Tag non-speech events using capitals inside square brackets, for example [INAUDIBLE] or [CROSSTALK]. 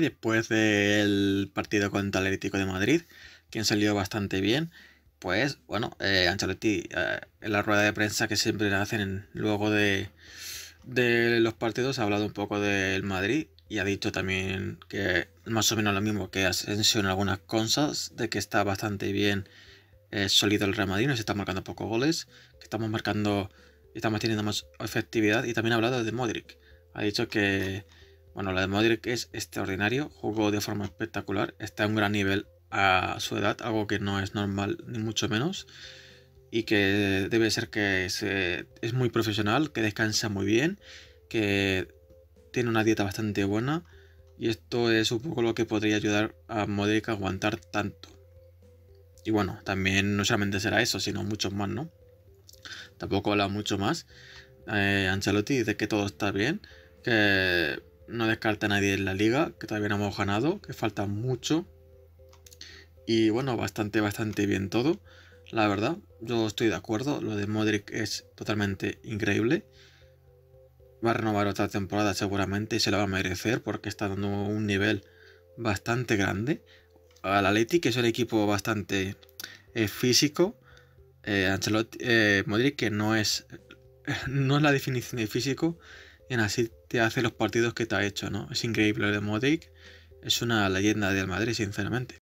después del partido contra el Atlético de Madrid, quien salió bastante bien, pues bueno, eh, Ancelotti, eh, en la rueda de prensa que siempre hacen luego de, de los partidos, ha hablado un poco del Madrid y ha dicho también que más o menos lo mismo que Asensio en algunas cosas, de que está bastante bien eh, sólido el Real Madrid, se está marcando pocos goles, que estamos marcando, estamos teniendo más efectividad y también ha hablado de Modric. Ha dicho que bueno, la de Modric es extraordinario, jugó de forma espectacular, está en un gran nivel a su edad, algo que no es normal ni mucho menos y que debe ser que eh, es, muy profesional, que descansa muy bien, que tiene una dieta bastante buena y esto es un poco lo que podría ayudar a Modric a aguantar tanto. Y bueno, también no solamente será eso, sino muchos más, ¿no? Tampoco habla mucho más. Eh, Ancelotti dice que todo está bien, que no descarta nadie en la liga, que todavía no hemos ganado, que falta mucho. Y bueno, bastante, bastante bien todo. La verdad, yo estoy de acuerdo. Lo de Modric es totalmente increíble. Va a renovar otra temporada seguramente y se la va a merecer porque está dando un nivel bastante grande. Al Atleti, que es un equipo bastante eh, físico. Eh, Ancelotti, eh, Modric, que no es, [LAUGHS] no es la definición de físico, en así te hace los partidos que te ha hecho, ¿no? Es increíble el de Modric, es una leyenda del Madrid, sinceramente.